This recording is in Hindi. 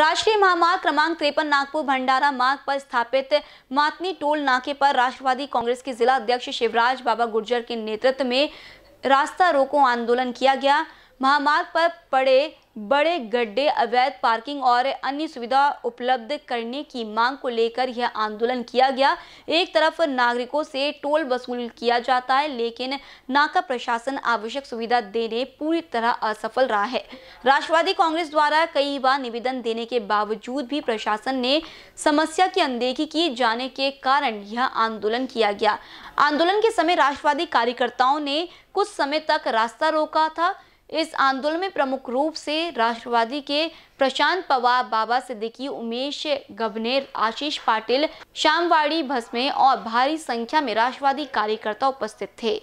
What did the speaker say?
राष्ट्रीय महामार्ग क्रमांक तिरपन नागपुर भंडारा मार्ग पर स्थापित मातनी टोल नाके पर राष्ट्रवादी कांग्रेस के जिला अध्यक्ष शिवराज बाबा गुर्जर के नेतृत्व में रास्ता रोको आंदोलन किया गया महामार्ग पर पड़े बड़े गड्ढे अवैध पार्किंग और अन्य सुविधा उपलब्ध करने की मांग को लेकर यह आंदोलन किया गया एक तरफ नागरिकों से टोल वसूल किया जाता है लेकिन नाका प्रशासन आवश्यक सुविधा देने पूरी तरह असफल रहा है राष्ट्रवादी कांग्रेस द्वारा कई बार निवेदन देने के बावजूद भी प्रशासन ने समस्या की अनदेखी किए जाने के कारण यह आंदोलन किया गया आंदोलन के समय राष्ट्रवादी कार्यकर्ताओं ने कुछ समय तक रास्ता रोका था इस आंदोलन में प्रमुख रूप से राष्ट्रवादी के प्रशांत पवार बाबा सिद्दीकी उमेश गवनेर आशीष पाटिल श्यामवाड़ी भस्मे और भारी संख्या में राष्ट्रवादी कार्यकर्ता उपस्थित थे